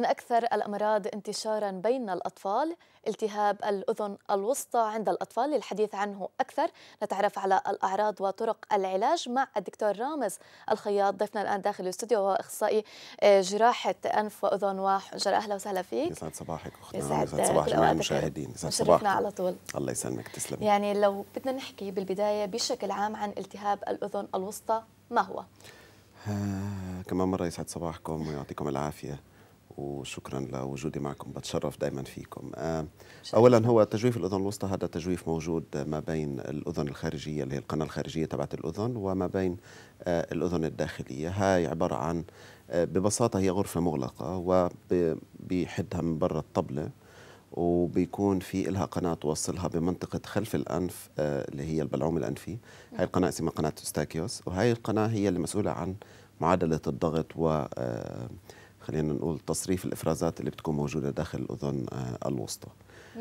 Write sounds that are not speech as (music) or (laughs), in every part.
من أكثر الأمراض انتشارا بين الأطفال التهاب الأذن الوسطى عند الأطفال للحديث عنه أكثر نتعرف على الأعراض وطرق العلاج مع الدكتور رامز الخياط ضيفنا الآن داخل الاستوديو وهو أخصائي آه، جراحة أنف وأذن وحجر أهلا وسهلا فيك يسعد صباحك أختنا يسعد صباح المشاهدين يسعد صباحك على طول الله يسلمك تسلم يعني لو بدنا نحكي بالبداية بشكل عام عن التهاب الأذن الوسطى ما هو؟ آه، كمان مرة يسعد صباحكم ويعطيكم العافية وشكرا لوجودي معكم بتشرف دائما فيكم آه، اولا هو تجويف الاذن الوسطى هذا تجويف موجود ما بين الاذن الخارجيه اللي هي القناه الخارجيه تبعت الاذن وما بين آه، الاذن الداخليه هاي عباره عن آه، ببساطه هي غرفه مغلقه وبيحدها من برا الطبله وبيكون في إلها قناة توصلها بمنطقة خلف الأنف اللي هي البلعوم الأنفي هاي القناة اسمها قناة أستاكيوس وهي القناة هي اللي مسؤولة عن معادلة الضغط و خلينا نقول تصريف الافرازات اللي بتكون موجوده داخل الاذن آه، الوسطى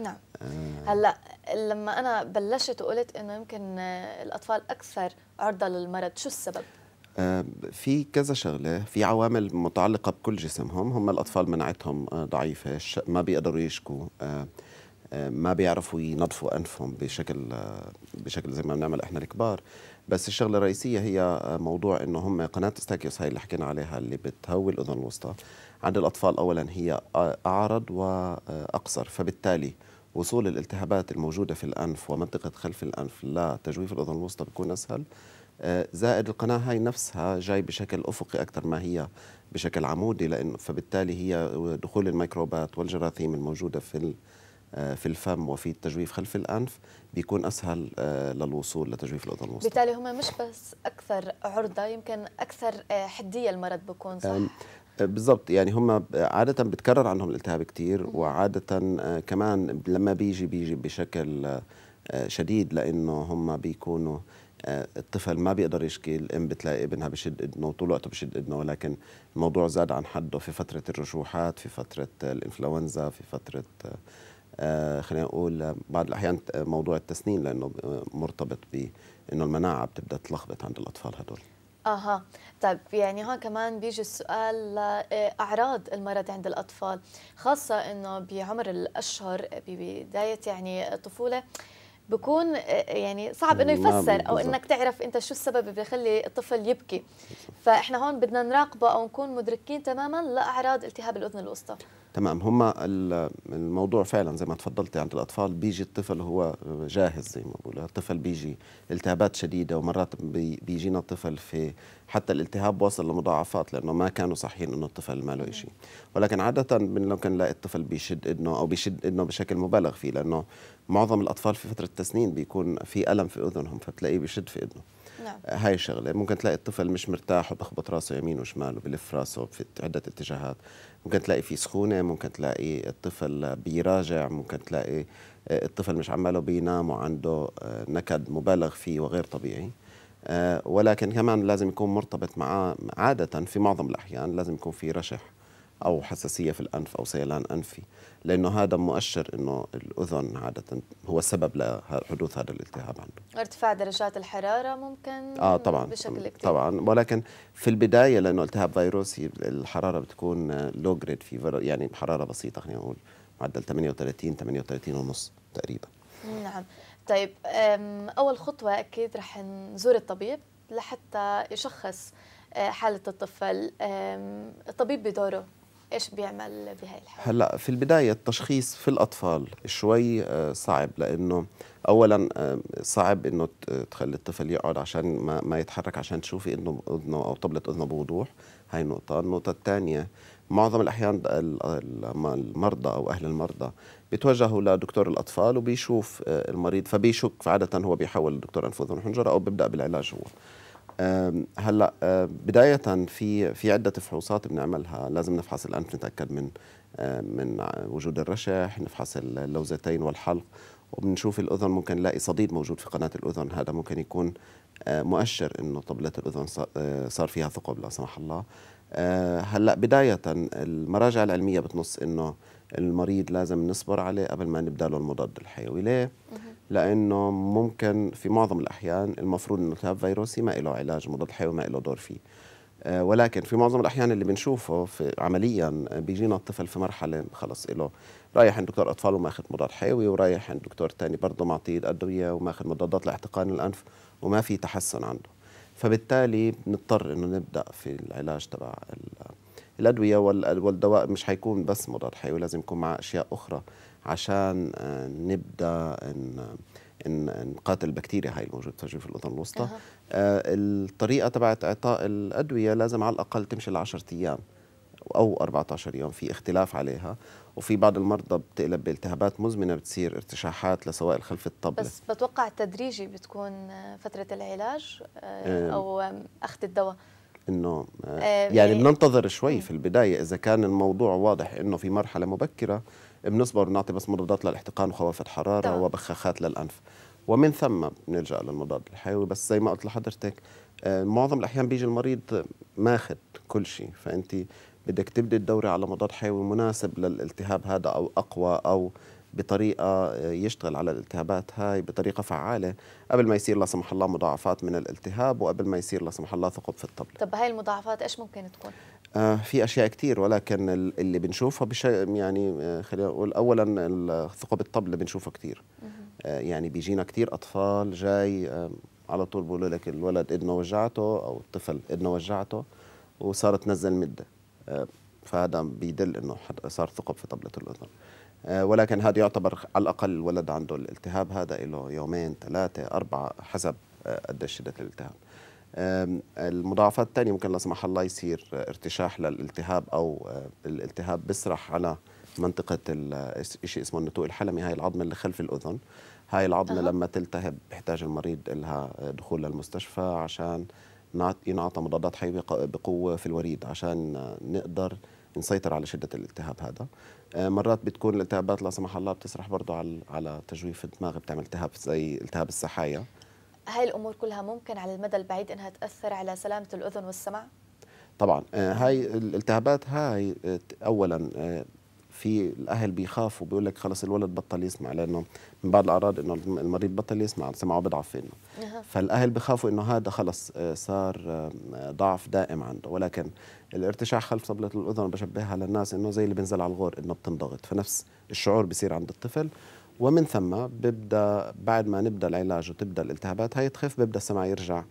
نعم آه. هلا لما انا بلشت وقلت انه يمكن آه، الاطفال اكثر عرضه للمرض شو السبب آه، في كذا شغله في عوامل متعلقه بكل جسمهم هم الاطفال مناعتهم ضعيفه ما بيقدروا يشكوا ما بيعرفوا ينظفوا انفهم بشكل بشكل زي ما بنعمل احنا الكبار بس الشغله الرئيسيه هي موضوع انه هم قناه استاكيوس هاي اللي حكينا عليها اللي بتهوي الاذن الوسطى عند الاطفال اولا هي اعرض واقصر فبالتالي وصول الالتهابات الموجوده في الانف ومنطقه خلف الانف لتجويف الاذن الوسطى بيكون اسهل آه، زائد القناه هاي نفسها جاي بشكل افقي اكثر ما هي بشكل عمودي لانه فبالتالي هي دخول الميكروبات والجراثيم الموجوده في آه، في الفم وفي التجويف خلف الانف بيكون اسهل آه، للوصول لتجويف الاذن الوسطى بالتالي هم مش بس اكثر عرضه يمكن اكثر آه، حديه المرض بيكون صح بالضبط يعني هم عادة بتكرر عندهم الالتهاب كثير وعادة كمان لما بيجي بيجي بشكل شديد لأنه هم بيكونوا الطفل ما بيقدر يشكي الام بتلاقي ابنها بشد اذنه طول وقته بشد اذنه ولكن الموضوع زاد عن حده في فتره الرشوحات في فتره الانفلونزا في فتره آه، خلينا نقول بعض الاحيان موضوع التسنين لانه مرتبط بانه المناعه بتبدا تلخبط عند الاطفال هدول اها طيب يعني هون كمان بيجي السؤال لاعراض آه، المرض عند الاطفال خاصه انه بعمر الاشهر ببدايه يعني الطفوله بكون آه، يعني صعب انه يفسر او انك تعرف انت شو السبب اللي بيخلي الطفل يبكي فاحنا هون بدنا نراقبه او نكون مدركين تماما لاعراض التهاب الاذن الوسطى تمام هم الموضوع فعلا زي ما تفضلتي عند الاطفال بيجي الطفل هو جاهز زي ما بقول الطفل بيجي التهابات شديده ومرات بيجينا الطفل في حتى الالتهاب وصل لمضاعفات لانه ما كانوا صحيين انه الطفل ما له شيء ولكن عاده ممكن نلاقي الطفل بيشد انه او بيشد انه بشكل مبالغ فيه لانه معظم الاطفال في فتره التسنين بيكون في الم في اذنهم فتلاقيه بيشد في اذنه نعم. هاي شغله ممكن تلاقي الطفل مش مرتاح وبخبط راسه يمين وشمال وبلف راسه في عده اتجاهات ممكن تلاقي في سخونه ممكن تلاقي الطفل بيراجع ممكن تلاقي آه، الطفل مش عماله بينام وعنده آه، نكد مبالغ فيه وغير طبيعي آه، ولكن كمان لازم يكون مرتبط معاه عادة في معظم الأحيان لازم يكون في رشح أو حساسية في الأنف أو سيلان أنفي لأنه هذا مؤشر أنه الأذن عادة هو سبب لحدوث هذا الالتهاب عنده ارتفاع درجات الحرارة ممكن آه طبعا بشكل كتير. طبعا ولكن في البداية لأنه التهاب فيروسي الحرارة بتكون لو جريد في يعني حرارة بسيطة خلينا نقول معدل 38 38 ونص تقريبا نعم طيب أول خطوة أكيد رح نزور الطبيب لحتى يشخص آه، حالة الطفل الطبيب بدوره ايش بيعمل بهاي الحاله؟ هلا في البدايه التشخيص في الاطفال شوي آه، صعب لانه اولا آه، صعب انه تخلي الطفل يقعد عشان ما, ما يتحرك عشان تشوفي انه اذنه او طبله اذنه بوضوح هاي نقطه، النقطه الثانيه معظم الاحيان المرضى او اهل المرضى بيتوجهوا لدكتور الاطفال وبيشوف آه، المريض فبيشك فعاده هو بيحول لدكتور انف واذن حنجره او بيبدا بالعلاج هو. هلا بدايه في في عده فحوصات بنعملها لازم نفحص الانف نتاكد من من وجود الرشح نفحص اللوزتين والحلق وبنشوف الاذن ممكن نلاقي صديد موجود في قناه الاذن هذا ممكن يكون مؤشر انه طبله الاذن صار فيها ثقب لا سمح الله أه، هلا بدايه المراجع العلميه بتنص انه المريض لازم نصبر عليه قبل ما نبدا له المضاد الحيوي ليه لانه ممكن في معظم الاحيان المفروض انه التهاب فيروسي ما له علاج مضاد حيوي ما له دور فيه آه، ولكن في معظم الاحيان اللي بنشوفه في عمليا بيجينا الطفل في مرحله خلص له رايح عند دكتور اطفال وماخذ مضاد حيوي ورايح عند دكتور ثاني برضه معطيه الادويه وماخذ مضادات لاحتقان الانف وما في تحسن عنده فبالتالي بنضطر انه نبدا في العلاج تبع الادويه والدواء مش حيكون بس مضاد حيوي لازم يكون مع اشياء اخرى عشان آه، نبدا نقاتل البكتيريا هاي الموجوده في الاذن الوسطى أه. الطريقه تبعت اعطاء الادويه لازم على الاقل تمشي ل 10 ايام او 14 يوم في اختلاف عليها وفي بعض المرضى بتقلب بالتهابات مزمنه بتصير ارتشاحات لسوائل خلف الطبله بس بتوقع تدريجي بتكون آه، فتره العلاج آه، او اخذ الدواء انه يعني بننتظر شوي في البدايه اذا كان الموضوع واضح انه في مرحله مبكره بنصبر ونعطي بس مضادات للاحتقان وخوافات حراره طبعا. وبخاخات للانف ومن ثم بنلجا للمضاد الحيوي بس زي ما قلت لحضرتك آه، معظم الاحيان بيجي المريض ماخذ كل شيء فانت بدك تبدي الدوري على مضاد حيوي مناسب للالتهاب هذا او اقوى او بطريقه يشتغل على الالتهابات هاي بطريقه فعاله قبل ما يصير لا سمح الله مضاعفات من الالتهاب وقبل ما يصير لا سمح الله ثقب في الطبله طب هاي المضاعفات ايش ممكن تكون آه، في اشياء كثير ولكن اللي بنشوفها بشيء يعني آه، خلينا نقول اولا ثقب الطبله بنشوفه كثير آه، يعني بيجينا كثير اطفال جاي على طول بيقولوا لك الولد ادنه وجعته او الطفل ادنه وجعته وصارت تنزل مده فهذا بيدل انه صار ثقب في طبله الاذن آه، ولكن هذا يعتبر على الأقل الولد عنده الالتهاب هذا له يومين ثلاثة أربعة حسب آه، قد شدة الالتهاب المضاعفات الثانية ممكن لا سمح الله يصير ارتشاح للالتهاب أو آه، الالتهاب بسرح على منطقة الشيء اسمه النتوء الحلمي هاي العظمة اللي خلف الأذن هاي العظمة أه. لما تلتهب بحتاج المريض لها دخول للمستشفى عشان ينعطى مضادات حيوية بقوة في الوريد عشان نقدر نسيطر على شده الالتهاب هذا آه، مرات بتكون الالتهابات لا سمح الله بتسرح برضه على على تجويف الدماغ بتعمل التهاب زي التهاب السحايا هاي الامور كلها ممكن على المدى البعيد انها تاثر على سلامه الاذن والسمع طبعا آه، هاي الالتهابات هاي آه، اولا في الاهل بيخافوا بيقول لك خلص الولد بطل يسمع لانه من بعض الاعراض انه المريض بطل يسمع سمعه بضعف انه فالاهل بخافوا انه هذا خلص آه، صار آه، ضعف دائم عنده ولكن الارتشاح خلف صبله الاذن بشبهها للناس انه زي اللي بينزل على الغور انه بتنضغط فنفس الشعور بصير عند الطفل ومن ثم ببدا بعد ما نبدا العلاج وتبدا الالتهابات هاي تخف ببدا السمع يرجع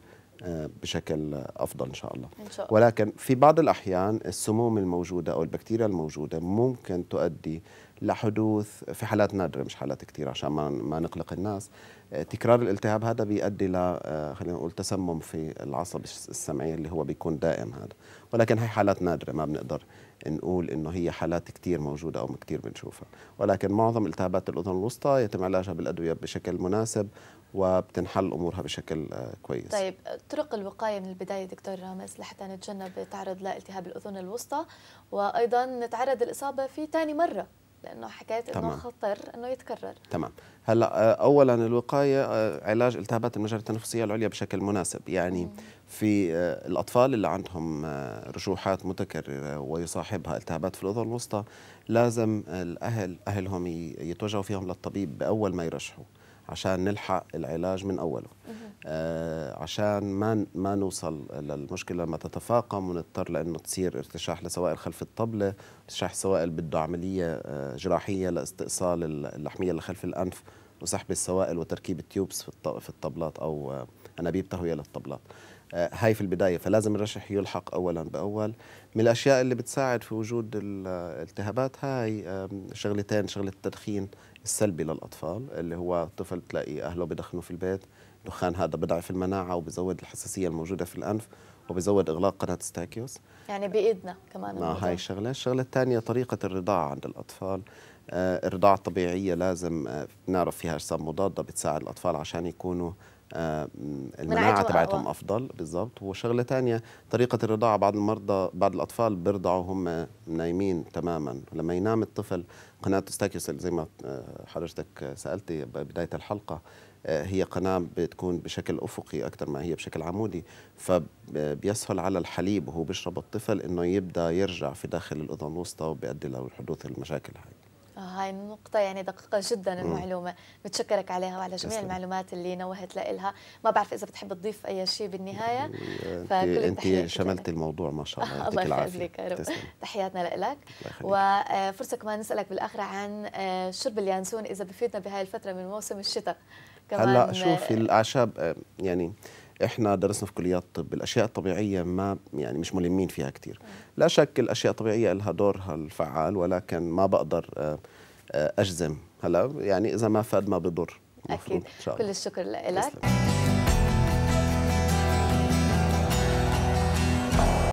آه، بشكل افضل ان شاء الله إن شاء الله. ولكن في بعض الاحيان السموم الموجوده او البكتيريا الموجوده ممكن تؤدي لحدوث في حالات نادره مش حالات كثير عشان ما ما نقلق الناس آه، تكرار الالتهاب هذا بيؤدي ل آه، خلينا نقول تسمم في العصب السمعي اللي هو بيكون دائم هذا ولكن هي حالات نادره ما بنقدر نقول انه هي حالات كثير موجوده او كثير بنشوفها ولكن معظم التهابات الاذن الوسطى يتم علاجها بالادويه بشكل مناسب وبتنحل امورها بشكل آه، كويس. طيب طرق الوقايه من البدايه دكتور رامز لحتى نتجنب تعرض لالتهاب الاذن الوسطى وايضا نتعرض الاصابه في ثاني مره لانه حكيت انه خطر انه يتكرر تمام هلا آه، اولا الوقايه آه، علاج التهابات المجرى التنفسيه العليا بشكل مناسب يعني في آه، الاطفال اللي عندهم رشوحات متكرره ويصاحبها التهابات في الاذن الوسطى لازم الاهل اهلهم يتوجهوا فيهم للطبيب باول ما يرشحوا عشان نلحق العلاج من اوله آه عشان ما ما نوصل للمشكله لما تتفاقم ونضطر لانه تصير ارتشاح لسوائل خلف الطبله ارتشاح سوائل بده عمليه آه جراحيه لاستئصال اللحميه اللي خلف الانف وسحب السوائل وتركيب التيوبس في الطبلات او آه انابيب تهويه للطبلات آه، هاي في البداية فلازم الرشح يلحق أولا بأول من الأشياء اللي بتساعد في وجود الالتهابات هاي شغلتين شغلة التدخين السلبي للأطفال اللي هو الطفل تلاقي أهله بدخنوا في البيت الدخان هذا بضعف المناعة وبزود الحساسية الموجودة في الأنف وبزود إغلاق قناة ستاكيوس يعني بإيدنا كمان مع هاي الشغلة الشغلة الثانية طريقة الرضاعة عند الأطفال آه، الرضاعة الطبيعية لازم آه، نعرف فيها أجسام مضادة بتساعد الأطفال عشان يكونوا آه، المناعه تبعتهم افضل بالضبط وشغله ثانيه طريقه الرضاعه بعض المرضى بعض الاطفال بيرضعوا هم نايمين تماما لما ينام الطفل قناه استاكيوسل زي ما آه، حضرتك سالتي بداية الحلقه آه، هي قناة بتكون بشكل أفقي أكثر ما هي بشكل عمودي فبيسهل على الحليب وهو بيشرب الطفل أنه يبدأ يرجع في داخل الأذن الوسطى وبيؤدي لحدوث المشاكل هاي هاي النقطة يعني دقيقة جدا المعلومة بتشكرك عليها وعلى جميع المعلومات اللي نوهت لها ما بعرف إذا بتحب تضيف أي شيء بالنهاية فكل أنت شملت الموضوع ما شاء الله (laughs) الله يا رب تحياتنا لك وفرصة آه، كمان نسألك بالآخر عن آه، شرب اليانسون إذا بفيدنا بهاي الفترة من موسم الشتاء كمان هلا شوفي آه، الأعشاب يعني احنا درسنا في كليات الطب الاشياء الطبيعيه ما يعني مش ملمين فيها كثير لا شك الاشياء الطبيعيه لها دورها الفعال ولكن ما بقدر آه، آه، اجزم هلا يعني اذا ما فاد ما بضر اكيد كل الشكر لك